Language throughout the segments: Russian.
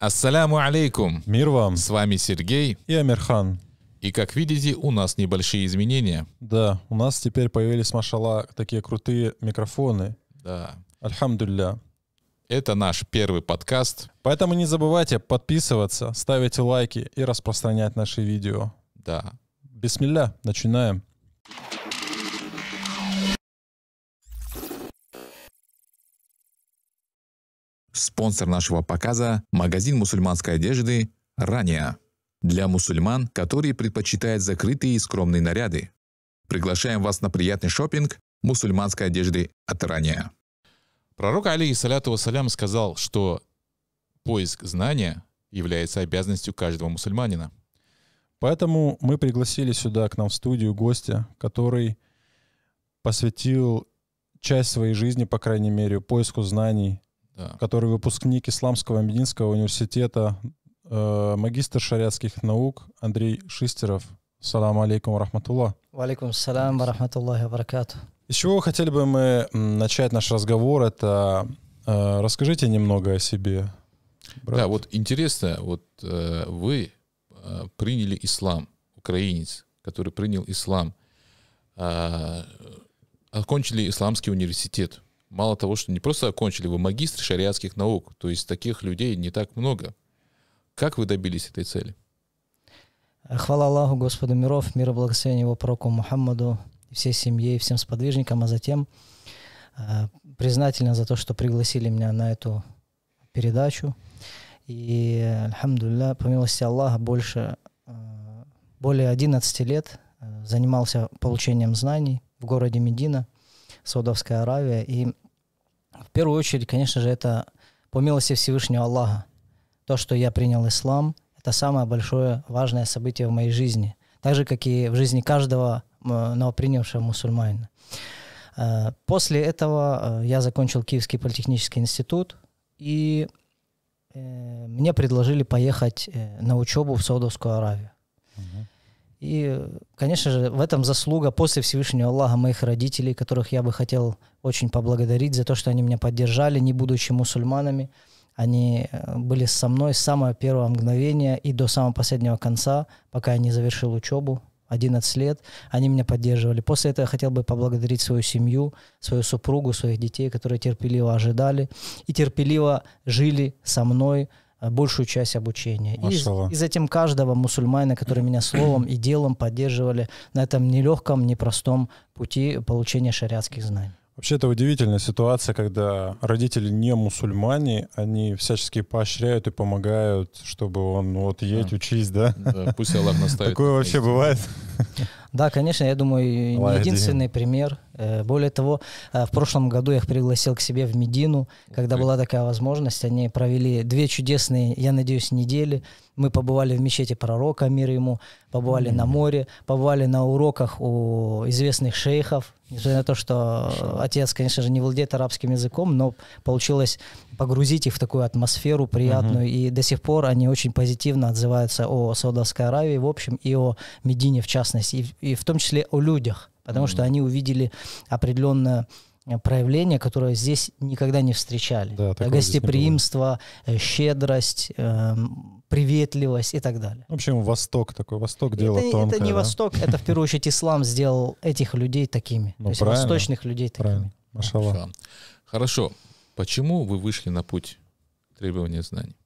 Ассаляму алейкум! Мир вам! С вами Сергей и Амирхан. И как видите, у нас небольшие изменения. Да, у нас теперь появились, машала, такие крутые микрофоны. Да. Альхамдулля. Это наш первый подкаст. Поэтому не забывайте подписываться, ставить лайки и распространять наши видео. Да. Бисмилля, начинаем. Thank Спонсор нашего показа – магазин мусульманской одежды «Рания» для мусульман, которые предпочитают закрытые и скромные наряды. Приглашаем вас на приятный шопинг мусульманской одежды от «Рания». Пророк Али, саляту вассалям, сказал, что поиск знания является обязанностью каждого мусульманина. Поэтому мы пригласили сюда к нам в студию гостя, который посвятил часть своей жизни, по крайней мере, поиску знаний, да. который выпускник Исламского Мединского университета, э, магистр шариатских наук Андрей Шистеров. Салам алейкум рахматулла Валейкум салам рахматуллахи баракату. Из чего хотели бы мы начать наш разговор, это э, расскажите немного о себе. Брат. Да, вот интересно, вот э, вы э, приняли ислам, украинец, который принял ислам, э, окончили исламский университет мало того, что не просто окончили, вы магистры шариатских наук, то есть таких людей не так много. Как вы добились этой цели? Хвала Аллаху, Господу миров, мира благословения его пророку Мухаммаду, всей семье и всем сподвижникам, а затем э, признательно за то, что пригласили меня на эту передачу. И, альхамдулилля, по милости Аллаха, больше, э, более 11 лет э, занимался получением знаний в городе Медина. Саудовская Аравия. И в первую очередь, конечно же, это по милости Всевышнего Аллаха. То, что я принял ислам, это самое большое важное событие в моей жизни. Так же, как и в жизни каждого э, новопринявшего мусульманина. Э, после этого э, я закончил Киевский политехнический институт, и мне предложили поехать на учебу в Саудовскую Аравию. И, конечно же, в этом заслуга после Всевышнего Аллаха моих родителей, которых я бы хотел очень поблагодарить за то, что они меня поддержали, не будучи мусульманами. Они э, были со мной с самого первого мгновения и до самого последнего конца, пока я не завершил учебу, 11 лет, они меня поддерживали. После этого я хотел бы поблагодарить свою семью, свою супругу, своих детей, которые терпеливо ожидали и терпеливо жили со мной большую часть обучения. И, и затем каждого мусульманина, который меня словом и делом поддерживали на этом нелегком, непростом пути получения шариатских знаний. Вообще это удивительная ситуация, когда родители не мусульмане, они всячески поощряют и помогают, чтобы он вот едь, да. учись, да? да? Пусть Аллах наставит. Такое вообще бывает? Да, конечно, я думаю, не единственный пример. Э, более того, э, в прошлом году я их пригласил к себе в Медину, когда была такая возможность. Они провели две чудесные, я надеюсь, недели. Мы побывали в мечети пророка, мир ему, побывали mm-hmm. на море, побывали на уроках у известных шейхов. Несмотря на то, что отец, конечно же, не владеет арабским языком, но получилось погрузить их в такую атмосферу приятную. Mm-hmm. И до сих пор они очень позитивно отзываются о Саудовской Аравии, в общем, и о Медине в частности, и, и в том числе о людях потому mm-hmm. что они увидели определенное э, проявление, которое здесь никогда не встречали. Да, Гостеприимство, э, щедрость, э, приветливость и так далее. В общем, Восток такой, Восток дело это, тонкое. Это не да? Восток, это в первую очередь ислам сделал этих людей такими, ну, то есть правильно, восточных людей такими. Машала. Хорошо. Почему вы вышли на путь требования знаний?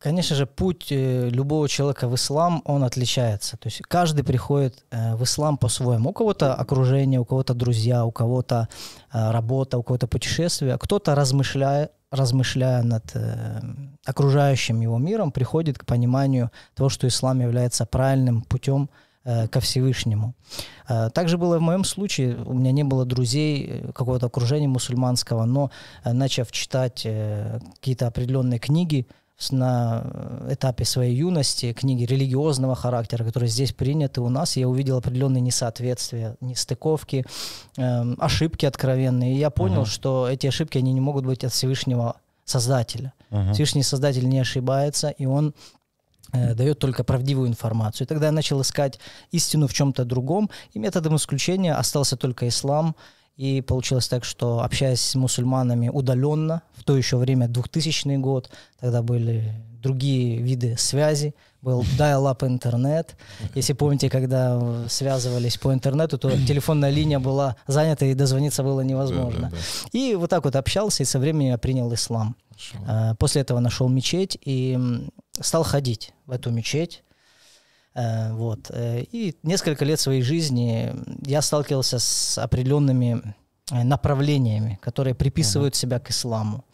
Конечно же, путь э, любого человека в ислам, он отличается. То есть каждый приходит э, в ислам по-своему. У кого-то окружение, у кого-то друзья, у кого-то э, работа, у кого-то путешествие. Кто-то, размышляя, размышляя над окружающим его миром, приходит к пониманию того, что ислам является правильным путем ко Всевышнему. Также было в моем случае, у меня не было друзей, какого-то окружения мусульманского, но начав читать какие-то определенные книги, на э, этапе своей юности книги религиозного характера, которые здесь приняты у нас, я увидел определенные несоответствия, нестыковки, эм, ошибки откровенные. И я понял, uh-huh. что эти ошибки они не могут быть от Всевышнего Создателя. Uh-huh. Всевышний Создатель не ошибается, и он э, дает только правдивую информацию. И тогда я начал искать истину в чем-то другом, и методом исключения остался только ислам, и получилось так, что общаясь с мусульманами удаленно, в то еще время 2000 год, тогда были другие виды связи, был dial-up интернет. Если помните, когда связывались по интернету, то телефонная линия была занята, и дозвониться было невозможно. Да, да, да. И вот так вот общался, и со временем я принял ислам. Хорошо. А, после этого нашел мечеть и стал ходить в эту мечеть. Э, вот. Э, и несколько лет своей жизни я сталкивался с определенными э, направлениями, которые приписывают uh-huh. себя к исламу.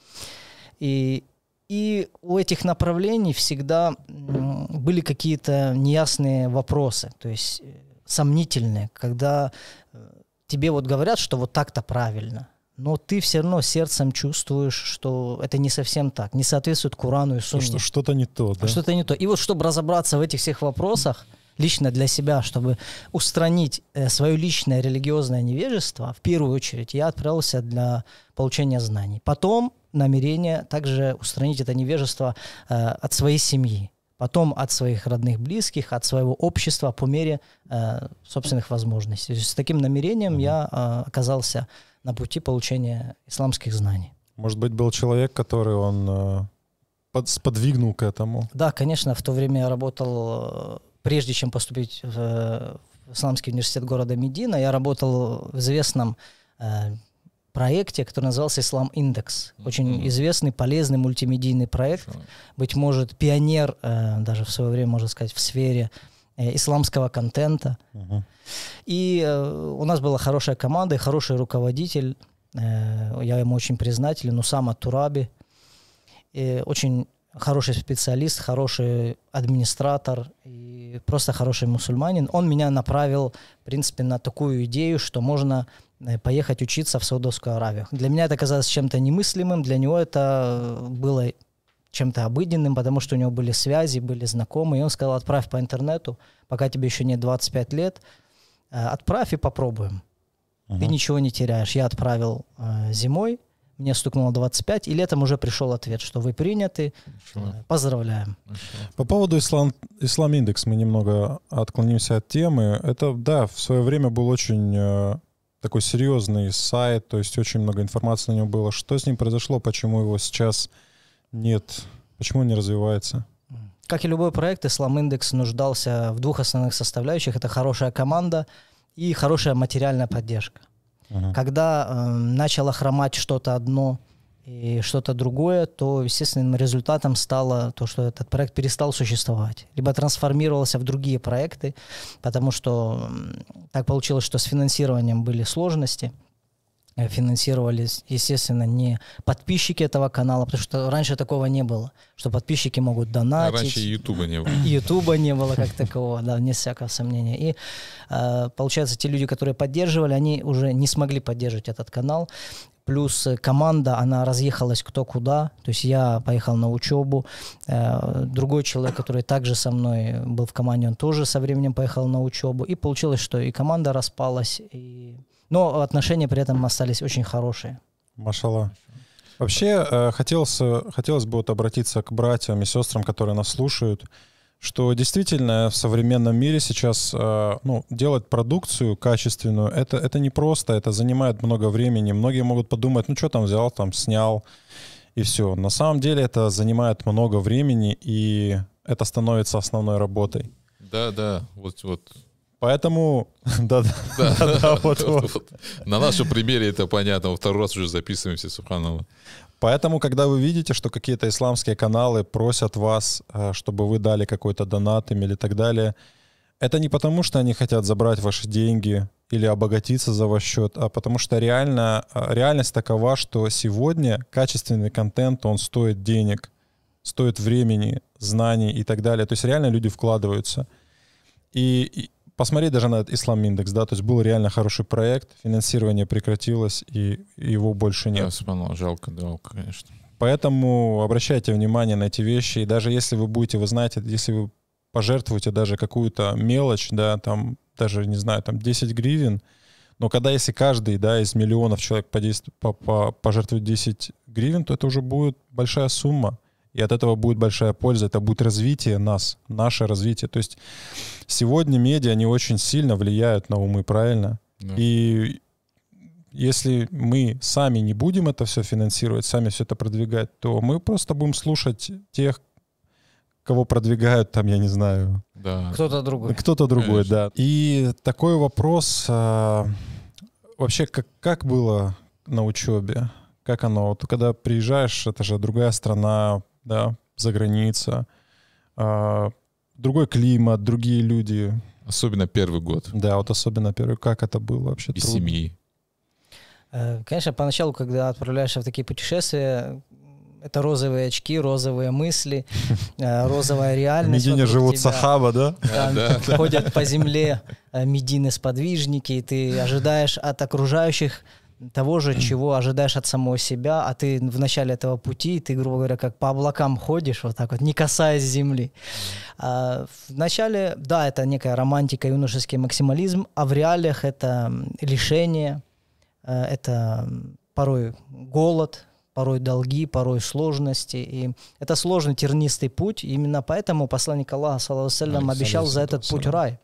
И, и у этих направлений всегда были какие-то неясные вопросы, то есть сомнительные, когда тебе вот говорят, что вот так-то правильно, но ты все равно сердцем чувствуешь, что это не совсем так, не соответствует Курану и Сунне. Что что-то не то, а да? Что-то не то. И вот чтобы разобраться в этих всех вопросах, лично для себя, чтобы устранить э, свое личное религиозное невежество, в первую очередь я отправился для получения знаний. Потом намерение также устранить это невежество э, от своей семьи, потом от своих родных, близких, от своего общества по мере э, собственных возможностей. с таким намерением mm-hmm. я э, оказался на пути получения исламских знаний. Может быть, был человек, который он э, под, сподвигнул к этому? Да, конечно, в то время я работал, э, прежде чем поступить в Исламский университет города Медина, я работал в известном э, проекте, который назывался «Ислам Индекс». Очень mm-hmm. известный, полезный мультимедийный проект. Sure. Быть может, пионер, э, даже в свое время, можно сказать, в сфере Э, исламского контента. Угу. И э, у нас была хорошая команда и хороший руководитель. Э, я ему очень признателен, Усама Тураби. И очень хороший специалист, хороший администратор и просто хороший мусульманин. Он меня направил, в принципе, на такую идею, что можно поехать учиться в Саудовскую Аравию. Для меня это казалось чем-то немыслимым, для него это было чем-то обыденным, потому что у него были связи, были знакомые, и он сказал, отправь по интернету, пока тебе еще нет 25 лет, э, отправь и попробуем. Угу. Ты ничего не теряешь. Я отправил э, зимой, мне стукнуло 25, и летом уже пришел ответ, что вы приняты. Хорошо. Э, поздравляем. Хорошо. По поводу ислам, ислам индекс мы немного отклонимся от темы. Это, да, в свое время был очень э, такой серьезный сайт, то есть очень много информации на нем было. Что с ним произошло, почему его сейчас нет. Почему он не развивается? Как и любой проект, Ислам Индекс нуждался в двух основных составляющих. Это хорошая команда и хорошая материальная поддержка. Ага. Когда э, начало хромать что-то одно и что-то другое, то естественным результатом стало то, что этот проект перестал существовать, либо трансформировался в другие проекты, потому что так получилось, что с финансированием были сложности – Э, финансировались, естественно, не подписчики этого канала, потому что раньше такого не было, что подписчики могут донатить. А раньше Ютуба не было. Ютуба не было как такого, да, не всякого сомнения. И э, получается, те люди, которые поддерживали, они уже не смогли поддерживать этот канал. Плюс э, команда, она разъехалась кто куда. То есть я поехал на учебу. Другой человек, который также со мной был в команде, он тоже со временем поехал на учебу. И получилось, что и команда распалась, и но отношения при этом остались очень хорошие. Машала. Вообще, э, хотелось, э, хотелось бы вот обратиться к братьям и сестрам, которые нас слушают, что действительно в современном мире сейчас э, ну, делать продукцию качественную, это, это не просто, это занимает много времени. Многие могут подумать, ну что там взял, там снял и все. На самом деле это занимает много времени, и это становится основной работой. Да, да, вот, вот Поэтому, да, да, да, да, вот, вот. На нашем примере это понятно, во второй раз уже записываемся, Субханова. Поэтому, когда вы видите, что какие-то исламские каналы просят вас, э, чтобы вы дали какой-то донат им или так далее, это не потому, что они хотят забрать ваши деньги или обогатиться за ваш счет, а потому что реально, э, реальность такова, что сегодня качественный контент, он стоит денег, стоит времени, знаний и так далее. То есть реально люди вкладываются. И, посмотреть даже на этот Ислам Индекс, да, то есть был реально хороший проект, финансирование прекратилось, и его больше нет. Я вспомнил, жалко, жалко, конечно. Поэтому обращайте внимание на эти вещи, и даже если вы будете, вы знаете, если вы пожертвуете даже какую-то мелочь, да, там даже, не знаю, там 10 гривен, но когда если каждый, да, из миллионов человек по, по, пожертвует 10 гривен, то это уже будет большая сумма. И от этого будет большая польза, это будет развитие нас, наше развитие. То есть сегодня медиа, они очень сильно влияют на умы, правильно? Да. И если мы сами не будем это все финансировать, сами все это продвигать, то мы просто будем слушать тех, кого продвигают там, я не знаю. Да. Кто-то другой. Кто-то другой, Конечно. да. И такой вопрос а, вообще, как, как было на учебе? Как оно? Вот когда приезжаешь, это же другая страна, да, за граница. А, другой климат, другие люди. Особенно первый год. Да, вот особенно первый. Как это было вообще? И семьи. Э, конечно, поначалу, когда отправляешься в такие путешествия, это розовые очки, розовые мысли, э, розовая реальность. Медине живут тебя. сахаба, да? Там да ходят да. по земле э, медины-сподвижники, и ты ожидаешь от окружающих того же, чего ожидаешь от самого себя, а ты в начале этого пути, ты, грубо говоря, как по облакам ходишь, вот так вот, не касаясь земли. А, в начале, да, это некая романтика, юношеский максимализм, а в реалиях это лишение, э, это порой голод, порой долги, порой сложности. И это сложный тернистый путь. именно поэтому посланник Аллаха, саллаху обещал за этот путь рай.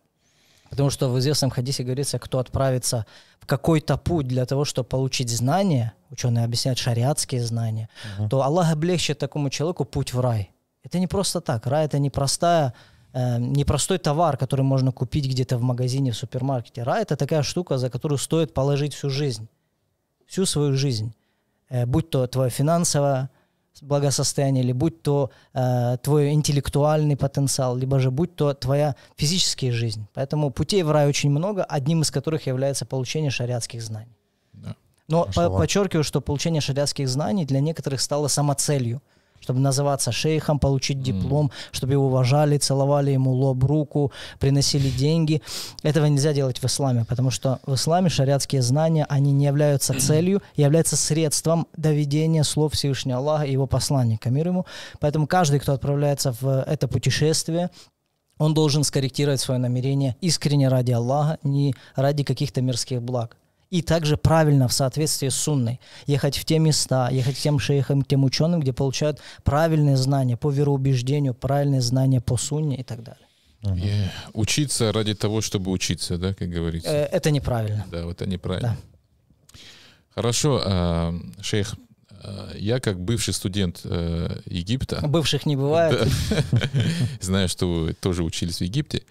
Потому что в известном хадисе говорится, кто отправится в какой-то путь для того, чтобы получить знания, ученые объясняют шариатские знания, Uh-huh. то Аллах облегчит такому человеку путь в рай. Это не просто так. Рай это непростая э, непростой товар, который можно купить где-то в магазине, в супермаркете. Рай – это такая штука, за которую стоит положить всю жизнь, всю свою жизнь. Э, будь то твое финансовое благосостояние, или будь то э, твой интеллектуальный потенциал, либо же будь то твоя физическая жизнь. Поэтому путей в рай очень много, одним из которых является получение шариатских знаний. Да. Но по подчеркиваю, что получение шариатских знаний для некоторых стало самоцелью чтобы называться шейхом, получить диплом, mm. чтобы его уважали, целовали ему лоб, руку, приносили деньги. Этого нельзя делать в исламе, потому что в исламе шариатские знания, они не являются целью, являются средством доведения слов Всевышнего Аллаха и его посланника, мир ему. Поэтому каждый, кто отправляется в это путешествие, он должен скорректировать свое намерение искренне ради Аллаха, не ради каких-то мирских благ и также правильно в соответствии с сунной ехать в те места, ехать к тем шейхам, к тем ученым, где получают правильные знания по вероубеждению, правильные знания по сунне и так далее. Uh-huh. Yeah. Учиться ради того, чтобы учиться, да, как говорится. Э, это неправильно. Да, вот это неправильно. Да. Хорошо, а, шейх, а, я как бывший студент э, Египта. Бывших не бывает. знаю, что вы тоже учились в Египте.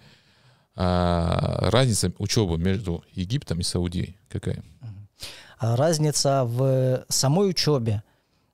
А разница учебы между Египтом и Саудией какая? А разница в самой учебе,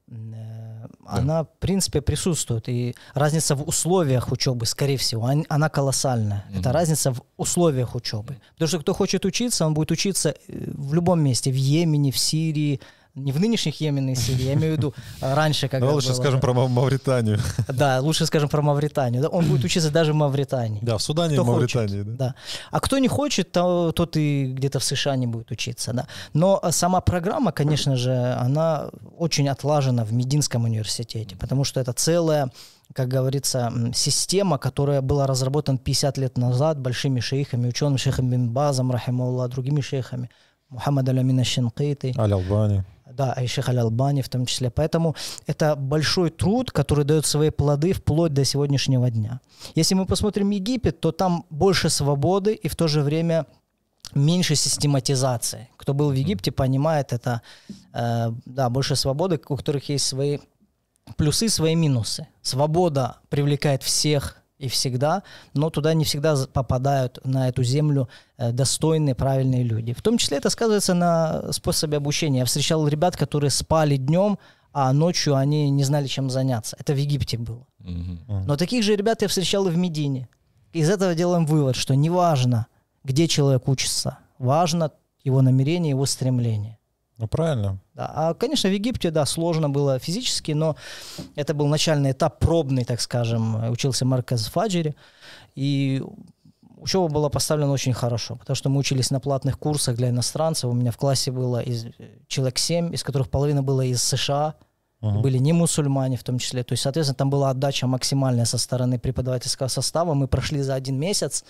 э, да. она, в принципе, присутствует. И разница в условиях учебы, скорее всего, она колоссальная. Mm-hmm. Это разница в условиях учебы. Потому что кто хочет учиться, он будет учиться э, в любом месте, в Йемене, в Сирии, не в нынешних Йеменной Сирии, я имею в виду а, раньше, когда Но ну, лучше было. скажем про Мавританию. Да, лучше скажем про Мавританию. он будет учиться даже в Мавритании. Да, в Судане кто и Мавритании. Хочет, да. да. А кто не хочет, то, тот и где-то в США не будет учиться. Да. Но а, сама программа, конечно же, она очень отлажена в Мединском университете, потому что это целая как говорится, система, которая была разработана 50 лет назад большими шейхами, ученым шейхом Бин Базом, Рахимаулла, другими шейхами, Мухаммад Алямина Шинкейты. Аль-Албани. Да, Айшех Аль-Албани в том числе. Поэтому это большой труд, который дает свои плоды вплоть до сегодняшнего дня. Если мы посмотрим Египет, то там больше свободы и в то же время меньше систематизации. Кто был в Египте, понимает это. Э, да, больше свободы, у которых есть свои плюсы, свои минусы. Свобода привлекает всех, и всегда, но туда не всегда попадают на эту землю э, достойные, правильные люди. В том числе это сказывается на способе обучения. Я встречал ребят, которые спали днем, а ночью они не знали, чем заняться. Это в Египте было. А. Но таких же ребят я встречал и в Медине. Из этого делаем вывод, что неважно, где человек учится, важно его намерение, его стремление. Ну правильно. Да. А, конечно, в Египте, да, сложно было физически, но это был начальный этап, пробный, так скажем. Учился Марказ в и учеба была поставлена очень хорошо, потому что мы учились на платных курсах для иностранцев. У меня в классе было из, человек семь, из которых половина была из США, угу. были не мусульмане в том числе. То есть, соответственно, там была отдача максимальная со стороны преподавательского состава. Мы прошли за один месяц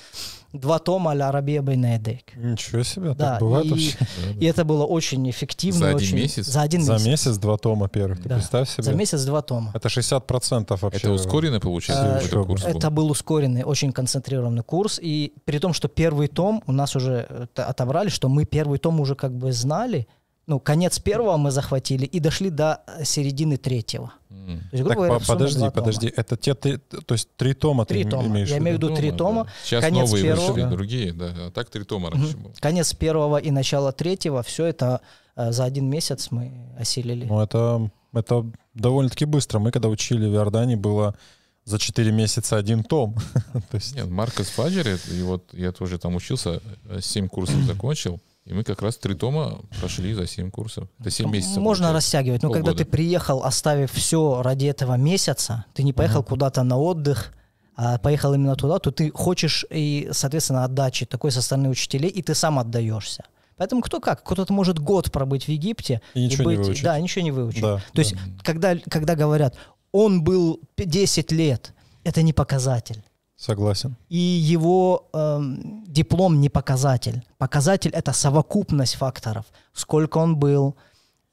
два тома «Ля Рабия Бейнайдек». Ничего себе, да, так бывает и, вообще. И это было очень эффективно. За один очень, месяц? За один месяц. За месяц два тома первых, ты представь себе. За месяц два тома. Это 60% вообще. Это ускоренный получается А, курс был? это был ускоренный, очень концентрированный курс. И при том, что первый том у нас уже э, отобрали, что мы первый том уже как бы знали, ну, конец первого мы захватили и дошли до э, середины третьего. Mm. То есть, так, говоря, подожди, подожди, это те три, то есть три тома три ты тома. имеешь Я имею в виду три тома. Да. Сейчас конец новые первого, вышли, другие, да, а так три тома раньше mm-hmm. было. Конец первого и начало третьего, все это э, за один месяц мы осилили. Ну, это, это довольно-таки быстро. Мы когда учили в Иордании, было за четыре месяца один том. то есть... Нет, Маркос Фаджер, и вот я тоже там учился, э, семь курсов закончил, и мы как раз три тома прошли за 7 курсов. Это 7 ну, месяцев. Можно получается. растягивать, но ну, Полгода. когда ты приехал, оставив все ради этого месяца, ты не поехал угу. куда-то на отдых, а поехал именно туда, то ты хочешь и, соответственно, отдачи такой со стороны учителей, и ты сам отдаешься. Поэтому кто как? Кто-то может год пробыть в Египте и, и ничего быть, не выучить. да, ничего не выучил. Да, то да. есть, когда, когда говорят, он был 10 лет, это не показатель. Согласен. И его э, диплом не показатель. Показатель это совокупность факторов. Сколько он был,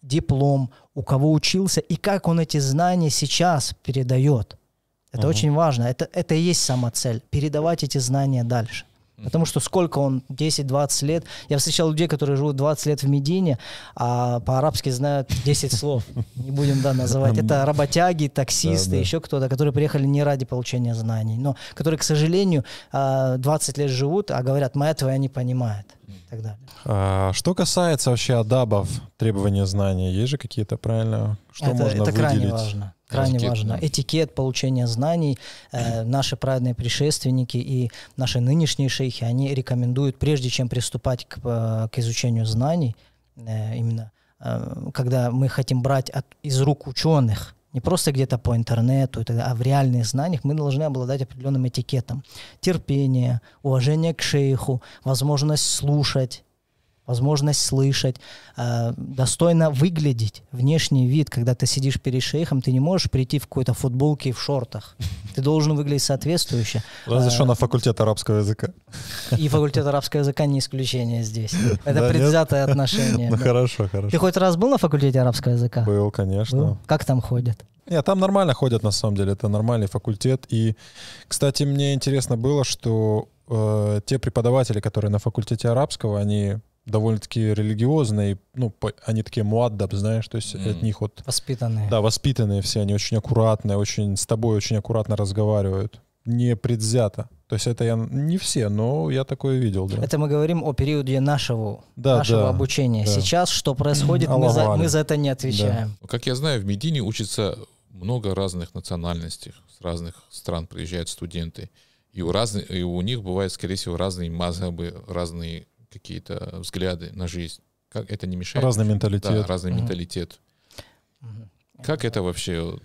диплом, у кого учился и как он эти знания сейчас передает. Это угу. очень важно. Это, это и есть сама цель. Передавать эти знания дальше. Потому что сколько он, 10-20 лет. Я встречал людей, которые живут 20 лет в Медине, а по-арабски знают 10 слов. Не будем, да, называть. Это работяги, таксисты, да, да. еще кто-то, которые приехали не ради получения знаний, но которые, к сожалению, 20 а, лет живут, а говорят, моя твоя не понимает. И так далее. А, что касается вообще адабов, требования знаний, есть же какие-то, правильно? Что это, можно это выделить? крайне важно крайне Этикет, важно. Да. Этикет получения знаний. Э, наши праведные предшественники и наши нынешние шейхи, они рекомендуют, прежде чем приступать к, э, к изучению знаний, э, именно э, когда мы хотим брать от, из рук ученых, не просто где-то по интернету, а в реальных знаниях мы должны обладать определенным этикетом. Терпение, уважение к шейху, возможность слушать, возможность слышать, э, достойно выглядеть, внешний вид. Когда ты сидишь перед шейхом, ты не можешь прийти в какой-то футболке и в шортах. Ты должен выглядеть соответствующе. Разрешено э, факультет арабского языка. И факультет арабского языка не исключение здесь. Это да, предвзятое отношение. Ну хорошо, хорошо. Ты хоть раз был на факультете арабского языка? Был, конечно. Как там ходят? Нет, там нормально ходят на самом деле, это нормальный факультет. И, кстати, мне интересно было, что э, те преподаватели, которые на факультете арабского, они довольно-таки религиозные, ну, по, они такие муаддаб, знаешь, то есть mm. от них вот... Воспитанные. Да, воспитанные все, они очень аккуратные, очень с тобой очень аккуратно разговаривают, не предвзято. То есть это я не все, но я такое видел. Да. Это мы говорим о периоде нашего, да, нашего да, обучения. Да. Сейчас что происходит, мы за, мы за это не отвечаем. Да. Как я знаю, в Медине учатся много разных национальностей, с разных стран приезжают студенты. И у, разных, и у них бывает, скорее всего, разные мазхабы, разные какие-то взгляды на жизнь. Как это не мешает? Разный менталитет. Да, разный угу. менталитет. Угу. Как это вообще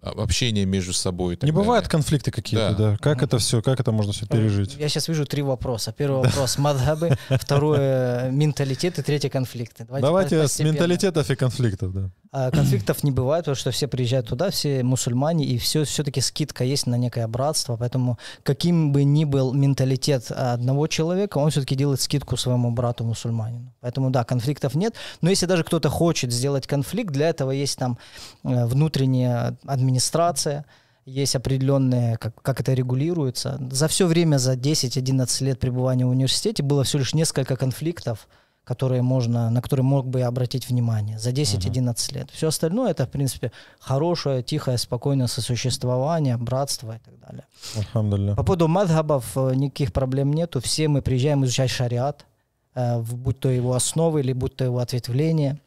а, общение между собой. Не далее. бывают конфликты какие-то, да. да. Как это все, как это можно все пережить? Я сейчас вижу три вопроса. Первый вопрос мадхабы, второе менталитет и третий конфликты. Давайте, Давайте с менталитетов и конфликтов, да. А, конфликтов не бывает, потому что все приезжают туда, все мусульмане, и все, все-таки скидка есть на некое братство, поэтому каким бы ни был менталитет а, одного человека, он все-таки делает скидку своему брату мусульманину. Поэтому да, конфликтов нет, но если даже кто-то хочет сделать конфликт, для этого есть там э, внутренняя администрация, есть определенные, как, как это регулируется. За все время, за 10-11 лет пребывания в университете было всего лишь несколько конфликтов, которые можно, на которые мог бы обратить внимание за 10-11 uh-huh. лет. Все остальное это, в принципе, хорошее, тихое, спокойное сосуществование, братство и так далее. Алхамдулля. По поводу мадхабов э, никаких проблем нету. Все мы приезжаем изучать шариат, э, будь то его основы или будь то его ответвление.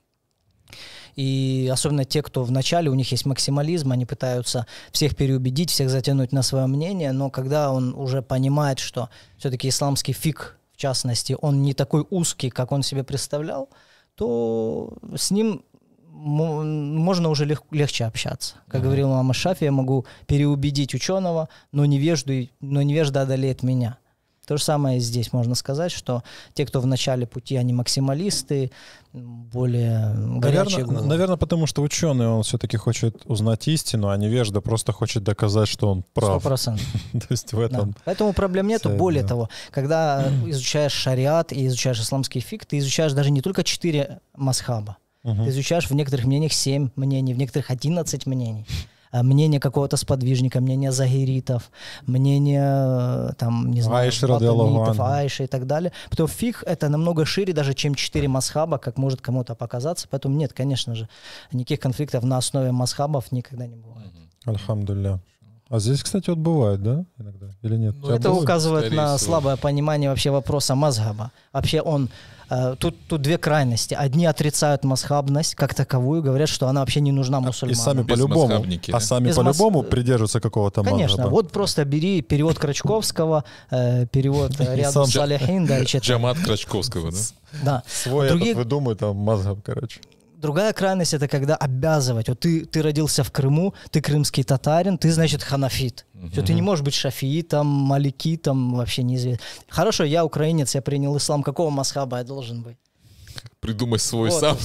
И особенно те, кто в начале, у них есть максимализм, они пытаются всех переубедить, всех затянуть на свое мнение, но когда он уже понимает, что все-таки исламский фик частности, он не такой узкий, как он себе представлял, то с ним можно уже лег, легче общаться. Как mm говорил мама Шафи, я могу переубедить ученого, но невежду, но невежда одолеет меня. То же самое здесь можно сказать, что те, кто в начале пути, они максималисты, более горячие. Наверное, наверное потому что ученый, он все-таки хочет узнать истину, а невежда просто хочет доказать, что он прав. Сто процентов. То есть в этом... Да. Поэтому проблем нету. Цель, Более да. того, когда изучаешь шариат и изучаешь исламский фиг, ты изучаешь даже не только четыре масхаба, угу. ты изучаешь в некоторых мнениях семь мнений, в некоторых одиннадцать мнений. Э, мнение какого-то сподвижника, мнение загиритов, мнение, э, там, не знаю, Айши, Айши и так далее. Потому что фиг это намного шире даже, чем четыре масхаба, как может кому-то показаться. Поэтому нет, конечно же, никаких конфликтов на основе масхабов никогда не бывает. Альхамдулля. А здесь, кстати, вот бывает, да, иногда? Или нет? Ну, это указывает на всего. слабое понимание вообще вопроса мазхаба. Вообще он... Э, тут, тут две крайности. Одни отрицают масхабность как таковую, говорят, что она вообще не нужна а, мусульманам. И сами по-любому, а сами по-любому мас... придерживаются какого-то Конечно, мазхаба. вот просто бери перевод Крачковского, э, перевод рядом с Саляхин, да, и читай. Джамат Крачковского, да? Да. Свой Другие... этот выдумай, там мазхаб, короче другая крайность это когда обязывать. Вот ты, ты родился в Крыму, ты крымский татарин, ты, значит, ханафит. Угу. Все, ты не можешь быть шафиитом, маликитом, вообще неизвестно. Хорошо, я украинец, я принял ислам. Какого масхаба я должен быть? придумай свой вот сам.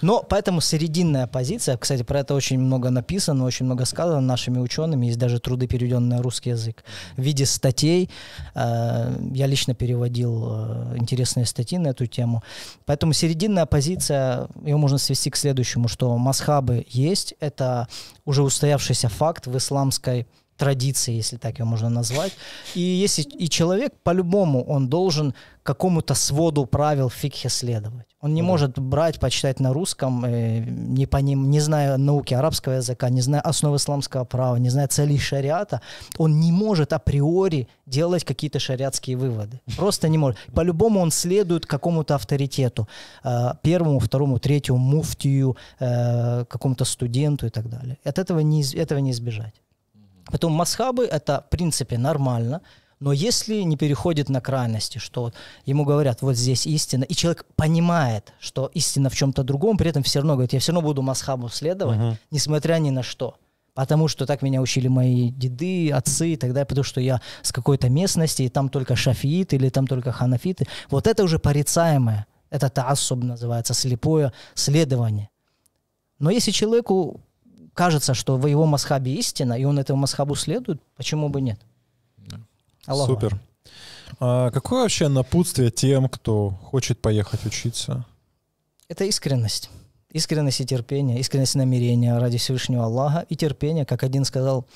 Но поэтому серединная позиция, кстати, про это очень много написано, очень много сказано нашими учеными, есть даже труды, переведенные на русский язык, в виде статей. Э, я лично переводил э, интересные статьи на эту тему. Поэтому серединная позиция, ее можно свести к следующему, что масхабы есть, это уже устоявшийся факт в исламской традиции, если так ее можно назвать. И если и человек по-любому он должен какому-то своду правил фикхе следовать. Он не ну да. может брать, почитать на русском, э, не, по ним, не зная науки арабского языка, не зная основы исламского права, не зная целей шариата, он не может априори делать какие-то шариатские выводы. Просто не может. По-любому он следует какому-то авторитету. Э, первому, второму, третьему, муфтию, э, какому-то студенту и так далее. От этого не, этого не избежать. Поэтому масхабы это в принципе нормально, но если не переходит на крайности, что вот ему говорят, вот здесь истина, и человек понимает, что истина в чем-то другом, при этом все равно говорит, я все равно буду масхабу следовать, uh-huh. несмотря ни на что. Потому что так меня учили мои деды, отцы и так далее, потому что я с какой-то местности, и там только шафииты или там только ханафиты. Вот это уже порицаемое, это особо называется, слепое следование. Но если человеку кажется, что в его масхабе истина, и он этому масхабу следует, почему бы нет? Аллаху. Супер. А какое вообще напутствие тем, кто хочет поехать учиться? Это искренность. Искренность и терпение, искренность намерения ради Всевышнего Аллаха и терпение, как один сказал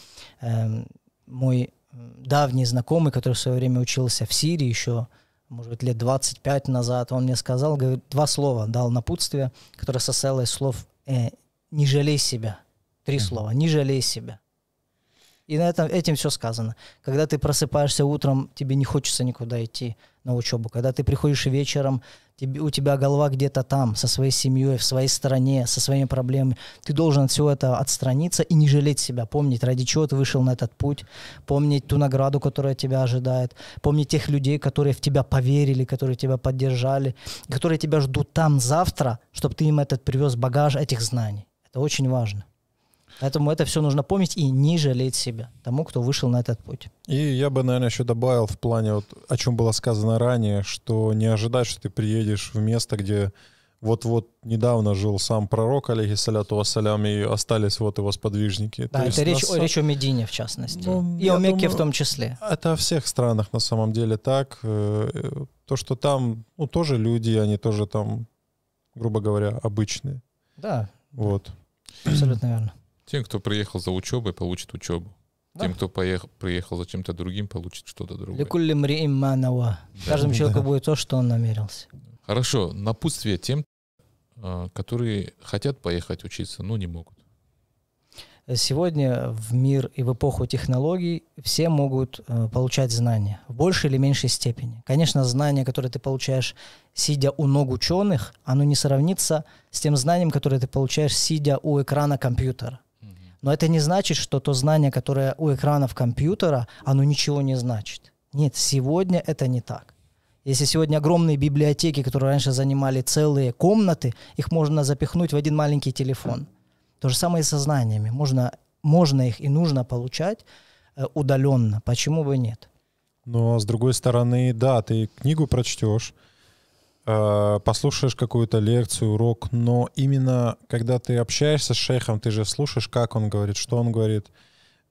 э, мой давний знакомый, который в свое время учился в Сирии еще, может быть, лет 25 назад, он мне сказал, говорит, два слова дал напутствие, которое состояло из слов э, «не жалей себя», Три mm-hmm. слова. Не жалей себя. И на этом, этим все сказано. Когда ты просыпаешься утром, тебе не хочется никуда идти на учебу. Когда ты приходишь вечером, тебе, у тебя голова где-то там, со своей семьей, в своей стране, со своими проблемами. Ты должен от всего этого отстраниться и не жалеть себя, помнить, ради чего ты вышел на этот путь, помнить ту награду, которая тебя ожидает, помнить тех людей, которые в тебя поверили, которые тебя поддержали, которые тебя ждут там завтра, чтобы ты им этот привез багаж этих знаний. Это очень важно. Поэтому это все нужно помнить и не жалеть себя тому, кто вышел на этот путь. И я бы, наверное, еще добавил в плане, вот, о чем было сказано ранее, что не ожидать, что ты приедешь в место, где вот-вот недавно жил сам пророк, алейхиссаляту вассалям, и остались вот его сподвижники. Да, То это речь, нас... речь о Медине, в частности, ну, и о Мекке думаю, в том числе. Это о всех странах на самом деле так. Э, то, что там, ну, тоже люди, они тоже там, грубо говоря, обычные. Да. Вот. Абсолютно верно. Тем, кто приехал за учебой, получит учебу. Да. Тем, кто поехал, приехал за чем-то другим, получит что-то другое. Да. Каждому человеку будет то, что он намерился. Хорошо. Напутствие тем, а, которые хотят поехать учиться, но не могут. Сегодня в мир и в эпоху технологий все могут э, получать знания в большей или меньшей степени. Конечно, знание, которое ты получаешь, сидя у ног ученых, оно не сравнится с тем знанием, которое ты получаешь, сидя у экрана компьютера. Но это не значит, что то знание, которое у экранов компьютера, оно ничего не значит. Нет, сегодня это не так. Если сегодня огромные библиотеки, которые раньше занимали целые комнаты, их можно запихнуть в один маленький телефон. То же самое и со знаниями. Можно, можно их и нужно получать э, удаленно. Почему бы нет? Но с другой стороны, да, ты книгу прочтешь, Э, послушаешь какую-то лекцию, урок, но именно когда ты общаешься с шейхом, ты же слушаешь, как он говорит, что он говорит,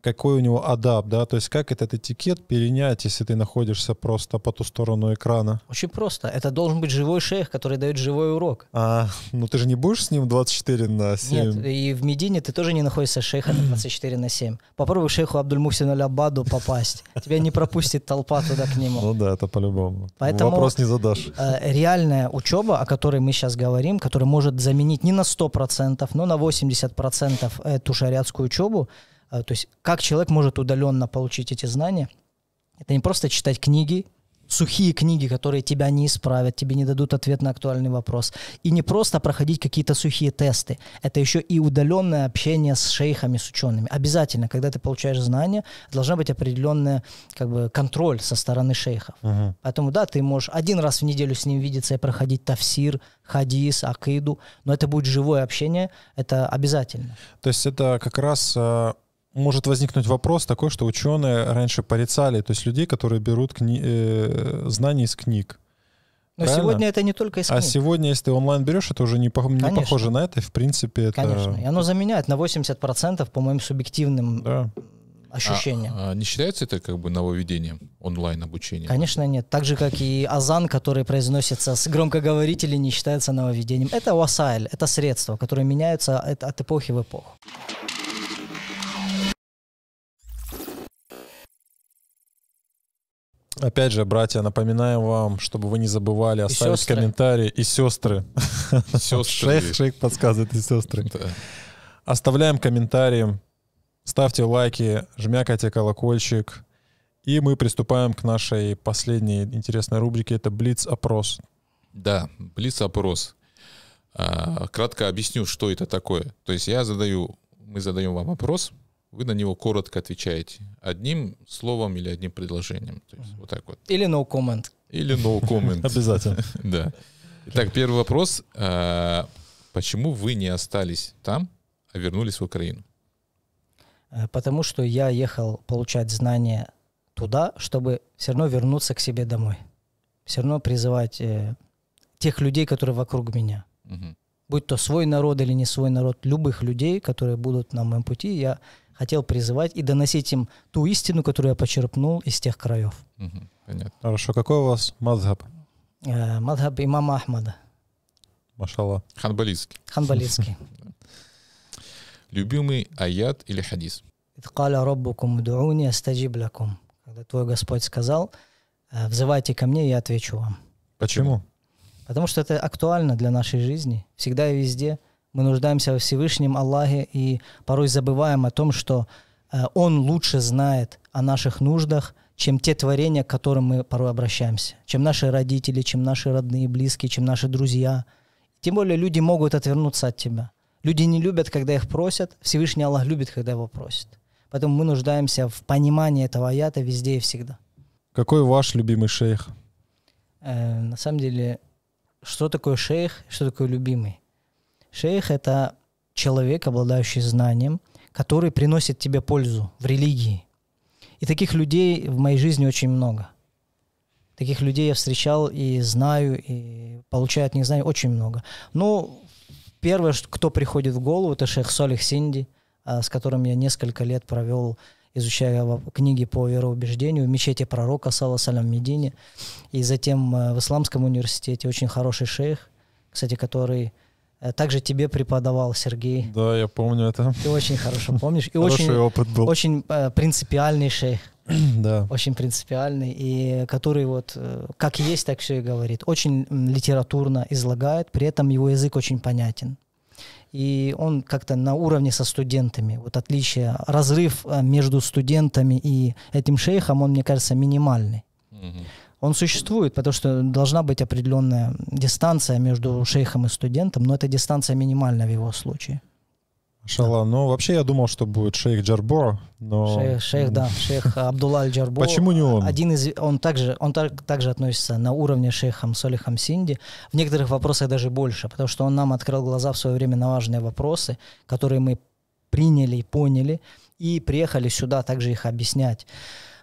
какой у него адап, да, то есть как этот этикет перенять, если ты находишься просто по ту сторону экрана? Очень просто. Это должен быть живой шейх, который дает живой урок. А, ну ты же не будешь с ним 24 на 7? Нет, и в Медине ты тоже не находишься шейха на 24 на 7. Попробуй шейху Абдульмухсину Аль-Абаду попасть. Тебя не пропустит толпа туда к нему. Ну да, это по-любому. Поэтому Вопрос не задашь. Э, реальная учеба, о которой мы сейчас говорим, которая может заменить не на 100%, но на 80% эту шариатскую учебу, а, то есть как человек может удаленно получить эти знания? Это не просто читать книги, сухие книги, которые тебя не исправят, тебе не дадут ответ на актуальный вопрос. И не просто проходить какие-то сухие тесты. Это еще и удаленное общение с шейхами, с учеными. Обязательно, когда ты получаешь знания, должна быть определенная как бы контроль со стороны шейхов. Uh-huh. Поэтому да, ты можешь один раз в неделю с ним видеться и проходить тафсир, хадис, акиду, но это будет живое общение, это обязательно. То есть это как раз э, может возникнуть вопрос такой, что ученые раньше порицали, то есть людей, которые берут кни... э, знания из книг. Но Правильно? сегодня это не только из а книг. А сегодня, если ты онлайн берешь, это уже не, по... не похоже на это, и в принципе это... Конечно, и оно заменяет на 80% по моим субъективным да. А, ощущениям. А, а не считается это как бы нововведением онлайн-обучения? Конечно нет. Так же, как и азан, который произносится с громкоговорителей, не считается нововведением. Это уасайль, это средства, которые меняются от эпохи в эпоху. Опять же, братья, напоминаем вам, чтобы вы не забывали оставить и комментарии. И сестры. Сестры. Шейх, шейх подсказывает, и сестры. Да. Оставляем комментарии, ставьте лайки, жмякайте колокольчик. И мы приступаем к нашей последней интересной рубрике. Это Блиц-опрос. Да, Блиц-опрос. А, кратко объясню, что это такое. То есть я задаю, мы задаем вам опрос вы на него коротко отвечаете одним словом или одним предложением. То есть вот так вот. Или no comment. Или no comment. Обязательно. Да. Итак, первый вопрос. А, почему вы не остались там, а вернулись в Украину? Э, потому что я ехал получать знания туда, чтобы все равно вернуться к себе домой. Все равно призывать э, тех людей, которые вокруг меня. Будь то свой народ или не свой народ, любых людей, которые будут на моем пути, я хотел призывать и доносить им ту истину, которую я почерпнул из тех краев. Угу, понятно. Хорошо. Какой у вас мадхаб? Э, мадхаб имама Ахмада. Машалла. Ханбалийский. Ханбалийский. Любимый аят или хадис? «Иткаля роббукум ду'уни астаджиб Когда твой Господь сказал, «Э, «Взывайте ко мне, я отвечу вам». Почему? Потому что это актуально для нашей жизни. Всегда и везде мы нуждаемся во Всевышнем Аллахе и порой забываем о том, что э, Он лучше знает о наших нуждах, чем те творения, к которым мы порой обращаемся, чем наши родители, чем наши родные, близкие, чем наши друзья. Тем более люди могут отвернуться от тебя. Люди не любят, когда их просят, Всевышний Аллах любит, когда его просят. Поэтому мы нуждаемся в понимании этого аята везде и всегда. Какой ваш любимый шейх? Э, на самом деле, что такое шейх, что такое любимый? Шейх — это человек, обладающий знанием, который приносит тебе пользу в религии. И таких людей в моей жизни очень много. Таких людей я встречал и знаю, и получаю от них знания очень много. Ну, первое, кто приходит в голову, это шейх Солих Синди, а, с которым я несколько лет провел, изучая книги по вероубеждению в мечети пророка Саласалям Медине, и затем э, в Исламском университете очень хороший шейх, кстати, который Э, также тебе преподавал Сергей. Да, я помню это. Ты очень хорошо помнишь. И Хороший очень, опыт был. Очень э, принципиальнейший. Да. Очень принципиальный, и который вот э, как есть, так все и говорит. Очень литературно излагает, при этом его язык очень понятен. И он как-то на уровне со студентами. Вот отличие, разрыв между студентами и этим шейхом, он, мне кажется, минимальный он существует, потому что должна быть определенная дистанция между шейхом и студентом, но эта дистанция минимальна в его случае. Шала, да. ну вообще я думал, что будет шейх Джарбора, но... Шейх, шейх да, шейх Абдулла Аль-Джарбо. Почему не он? Один из, он также, он так, также относится на уровне шейхом Солихом Синди в некоторых вопросах даже больше, потому что он нам открыл глаза в свое время на важные вопросы, которые мы приняли и поняли, и приехали сюда также их объяснять.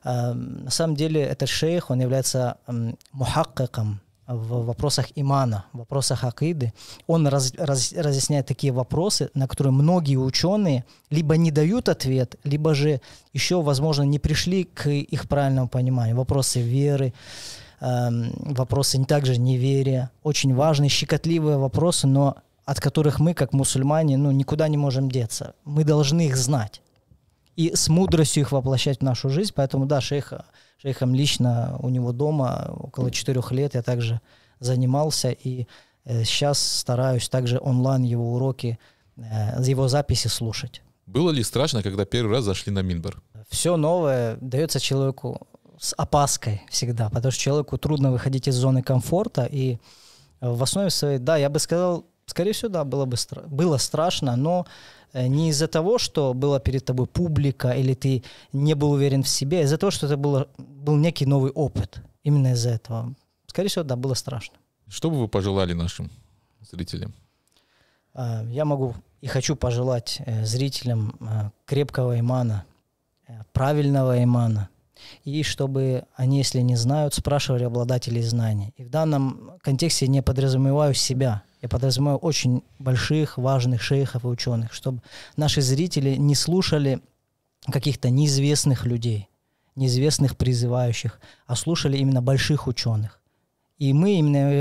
Эм, на самом деле этот шейх, он является мухаккаком, в вопросах имана, в вопросах акиды. Он раз, раз, разъясняет такие вопросы, на которые многие ученые либо не дают ответ, либо же еще, возможно, не пришли к их правильному пониманию. Вопросы веры, эм, вопросы также неверия. Очень важные, щекотливые вопросы, но от которых мы, как мусульмане, ну, никуда не можем деться. Мы должны их знать и с мудростью их воплощать в нашу жизнь. Поэтому, да, шейха, шейхом лично у него дома около четырех лет я также занимался, и э, сейчас стараюсь также онлайн его уроки, э, его записи слушать. Было ли страшно, когда первый раз зашли на Минбар? Все новое дается человеку с опаской всегда, потому что человеку трудно выходить из зоны комфорта, и в основе своей, да, я бы сказал, Скорее всего, да, было бы стра- было страшно, но э, не из-за того, что была перед тобой публика или ты не был уверен в себе, а из-за того, что это было, был некий новый опыт. Именно из-за этого. Скорее всего, да, было страшно. Что бы вы пожелали нашим зрителям? А, я могу и хочу пожелать э, зрителям э, крепкого имана, правильного имана, и чтобы они, если не знают, спрашивали обладателей знаний. И в данном контексте не подразумеваю себя – я подразумеваю очень больших, важных шейхов и ученых, чтобы наши зрители не слушали каких-то неизвестных людей, неизвестных призывающих, а слушали именно больших ученых. И мы именно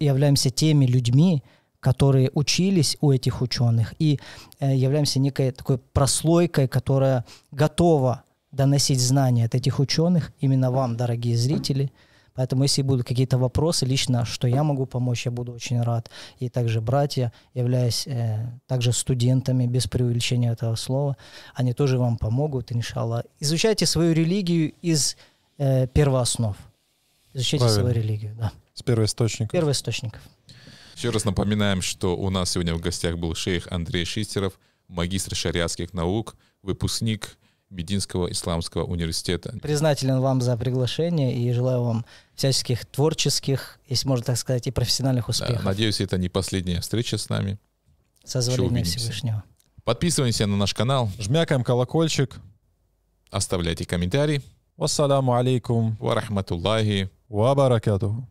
являемся теми людьми, которые учились у этих ученых и э, являемся некой такой прослойкой, которая готова доносить знания от этих ученых именно вам, дорогие зрители – Поэтому, если будут какие-то вопросы лично, что я могу помочь, я буду очень рад. И также братья, являясь э, также студентами, без преувеличения этого слова, они тоже вам помогут, иншаллах. Изучайте свою религию из э, первооснов. Изучайте Правильно. свою религию, да. С первоисточников. Первоисточников. Еще раз напоминаем, что у нас сегодня в гостях был шейх Андрей Шистеров, магистр шариатских наук, выпускник Бединского исламского университета. Признателен вам за приглашение и желаю вам всяческих творческих, если можно так сказать, и профессиональных успехов. Да, надеюсь, это не последняя встреча с нами. Созволение Всевышнего. Подписывайтесь на наш канал. Жмякаем колокольчик. Оставляйте комментарии. Вассаламу алейкум. Ва рахматуллахи. Ва баракатуху.